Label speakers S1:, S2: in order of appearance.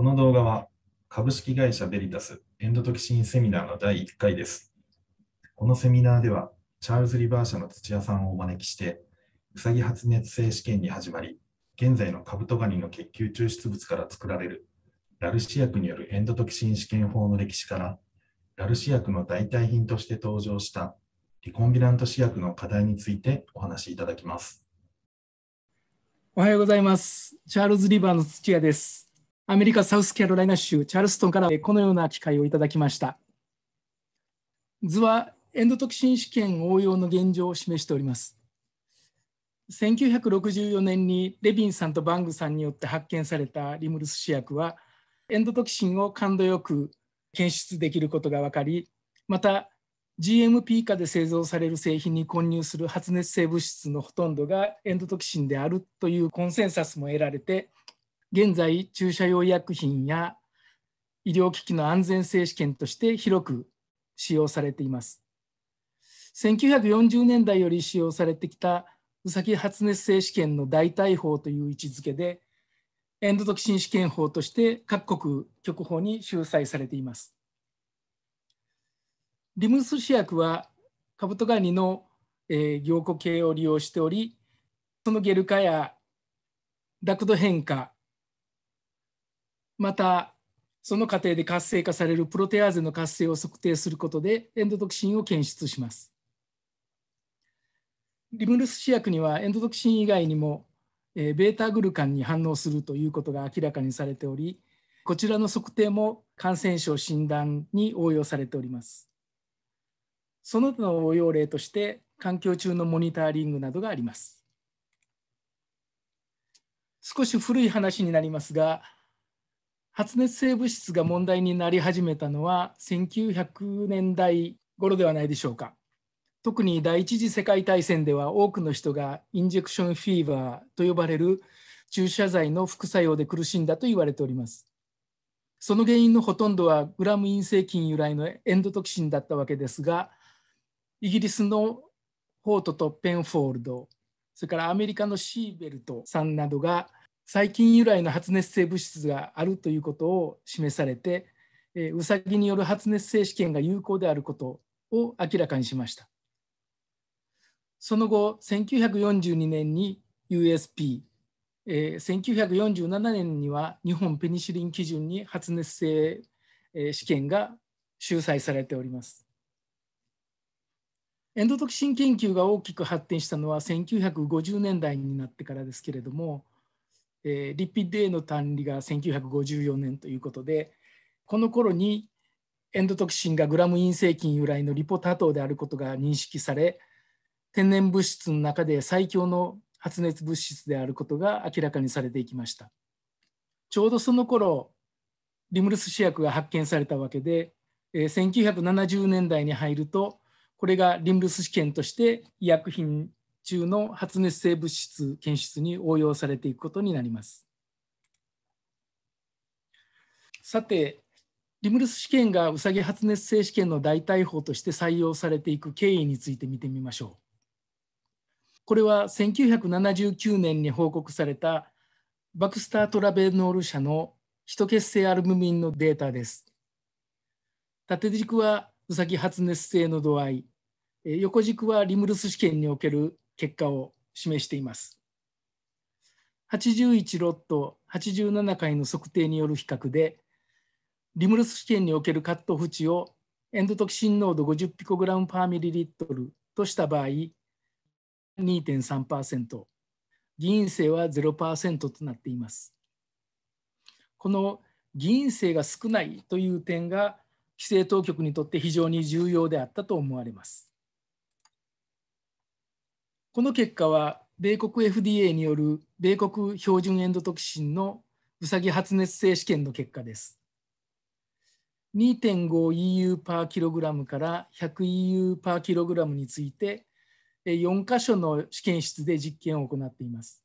S1: この動画は株式会社ベリタスエンドトキシンセミナーの第1回です。このセミナーではチャールズ・リバー社の土屋さんをお招きして、うさぎ発熱性試験に始まり、現在のカブトガニの血球抽出物から作られるラルシ薬によるエンドトキシン試験法の歴史から、ラルシ薬の代替品として登場したリコンビナント試薬の課題についてお話しいただきます。おはようございます。チャールズ・リバーの土屋です。アメリカ・サウスキャロライナ州チャールストンからこのような機会をいただきました。図はエンドトキシン試験応用の現状を示しております。1964年にレビンさんとバングさんによって発見されたリムルス試薬はエンドトキシンを感度よく検出できることが分かりまた GMP 化で製造される製品に混入する発熱性物質のほとんどがエンドトキシンであるというコンセンサスも得られて現在注射用医薬品や医療機器の安全性試験として広く使用されています1940年代より使用されてきたウサギ発熱性試験の代替法という位置づけでエンドトキシン試験法として各国局法に収載されていますリムス試薬はカブトガニの、え凝固系を利用しておりそのゲル化やダクト変化またその過程で活性化されるプロテアーゼの活性を測定することでエンドトキシンを検出します。リムルス試薬にはエンドトキシン以外にも、えベータグルカンに反応するということが明らかにされておりこちらの測定も感染症診断に応用されております。その他の応用例として環境中のモニタリングなどがあります。少し古い話になりますが発熱性物質が問題になり始めたのは1900年代頃ではないでしょうか。特に第一次世界大戦では多くの人がインジェクションフィーバーと呼ばれる注射剤の副作用で苦しんだと言われております。その原因のほとんどはグラム陰性菌由来のエンドトキシンだったわけですが、イギリスのホートとペンフォールド、それからアメリカのシーベルトさんなどが細菌由来の発熱性物質があるということを示されて、えウサギによる発熱性試験が有効であることを明らかにしました。その後、1942年に USP、え1947年には日本ペニシリン基準に発熱性、え試験が収載されております。エンドトキシン研究が大きく発展したのは1950年代になってからですけれども、えー、リピデーの単理が1954年ということでこの頃にエンドトキシンがグラム陰性菌由来のリポ多糖であることが認識され天然物質の中で最強の発熱物質であることが明らかにされていきましたちょうどその頃リムルス試薬が発見されたわけで、えー、1970年代に入るとこれがリムルス試験として医薬品中の発熱性物質検出に応用されていくことになります。さて、リムルス試験がウサギ発熱性試験の代替法として採用されていく経緯について見てみましょう。これは1979年に報告されたバクスタートラベノール社のヒト血性アルブミンのデータです。縦軸はウサギ発熱性の度合い、横軸はリムルス試験における結果を示しています。81ロット87回の測定による比較で、リムルス試験におけるカットオフ値をエンドトキシン濃度50ピコグラムパーミリリットルとした場合、2.3%、議員性は0%となっています。この議員性が少ないという点が規制当局にとって非常に重要であったと思われます。この結果は米国 FDA による米国標準エンドトキシンのウサギ発熱性試験の結果です。2.5EU パーキログラムから 100EU パーキログラムについて4箇所の試験室で実験を行っています。